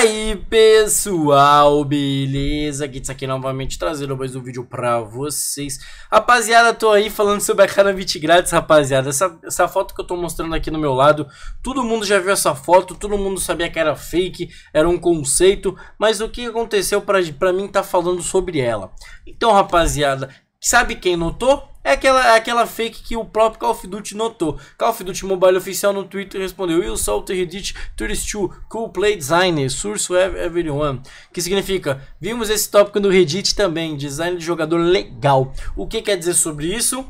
aí pessoal, beleza? Gits aqui novamente trazendo mais um vídeo pra vocês Rapaziada, tô aí falando sobre a Canavit grátis, rapaziada essa, essa foto que eu tô mostrando aqui no meu lado Todo mundo já viu essa foto, todo mundo sabia que era fake, era um conceito Mas o que aconteceu pra, pra mim tá falando sobre ela Então rapaziada, sabe quem notou? É aquela, é aquela fake que o próprio Call of Duty notou. Call of Duty Mobile oficial no Twitter respondeu: "Eu saw the Reddit 32 Cool Play Designer, Source Everyone. Que significa: Vimos esse tópico no Reddit também, design de jogador legal. O que quer dizer sobre isso?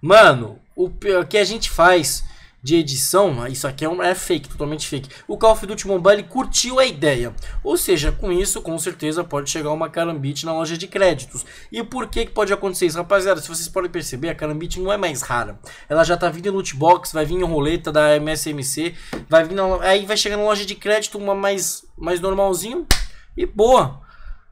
Mano, o que a gente faz de edição, ah, isso aqui é, um, é fake, totalmente fake. O Call of Duty Mobile curtiu a ideia, ou seja, com isso, com certeza, pode chegar uma Carambit na loja de créditos. E por que, que pode acontecer isso? Rapaziada, se vocês podem perceber, a Carambit não é mais rara. Ela já tá vindo em loot box, vai vir em roleta da MSMC, vai vir na, aí vai chegar na loja de crédito uma mais, mais normalzinho e boa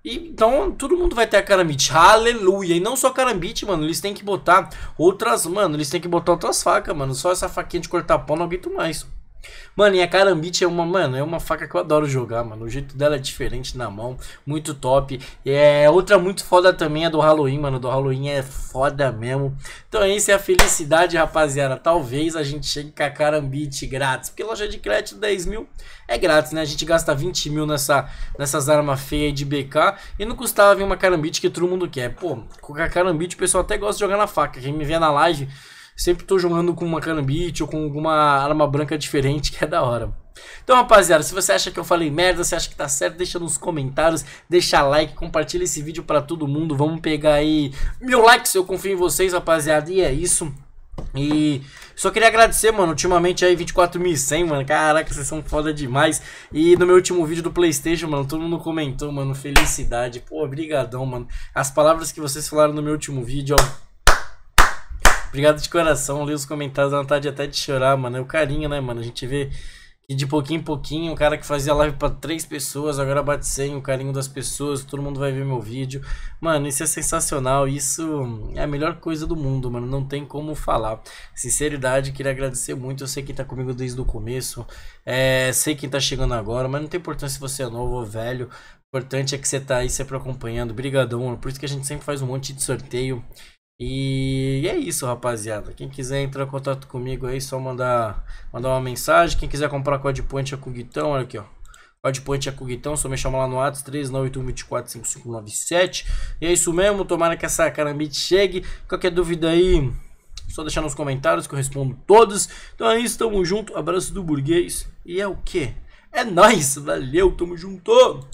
então, todo mundo vai ter a Karambit. Aleluia. E não só carambite, mano. Eles têm que botar outras, mano. Eles têm que botar outras facas, mano. Só essa faquinha de cortar pão não aguento mais. Mano, e a Karambit é uma, mano, é uma faca que eu adoro jogar, mano. O jeito dela é diferente na mão, muito top. E é outra muito foda também é do Halloween, mano. Do Halloween é foda mesmo. Então essa é a felicidade, rapaziada. Talvez a gente chegue com a Karambit grátis. Porque loja de crédito 10 mil é grátis, né? A gente gasta 20 mil nessa, nessas armas feias de BK. E não custava vir uma Karambit que todo mundo quer. Pô, com a Karambit o pessoal até gosta de jogar na faca. Quem me vê na live Sempre tô jogando com uma canambite ou com alguma arma branca diferente, que é da hora. Então, rapaziada, se você acha que eu falei merda, se acha que tá certo, deixa nos comentários, deixa like, compartilha esse vídeo pra todo mundo. Vamos pegar aí mil likes, eu confio em vocês, rapaziada. E é isso. E só queria agradecer, mano, ultimamente aí 24.100, mano, caraca, vocês são foda demais. E no meu último vídeo do Playstation, mano, todo mundo comentou, mano, felicidade. Pô, obrigadão mano. As palavras que vocês falaram no meu último vídeo, ó, Obrigado de coração, li os comentários, dá vontade até de chorar, mano. É o carinho, né, mano? A gente vê que de pouquinho em pouquinho, o cara que fazia live para três pessoas, agora bate 100, o carinho das pessoas, todo mundo vai ver meu vídeo. Mano, isso é sensacional, isso é a melhor coisa do mundo, mano. Não tem como falar. Sinceridade, queria agradecer muito. Eu sei quem tá comigo desde o começo, é, sei quem tá chegando agora, mas não tem importância se você é novo ou velho. O importante é que você tá aí sempre acompanhando. Brigadão, mano. Por isso que a gente sempre faz um monte de sorteio. E é isso, rapaziada. Quem quiser entrar em contato comigo aí, só mandar, mandar uma mensagem. Quem quiser comprar Code Point é com o Guitão, olha aqui, ó. Code Point é com o Guitão, só me chama lá no Whats 3981245597. E é isso mesmo, tomara que essa carambite chegue. Qualquer dúvida aí, só deixar nos comentários que eu respondo todas. Então é isso, tamo junto, abraço do burguês. E é o que? É nóis, valeu, tamo junto!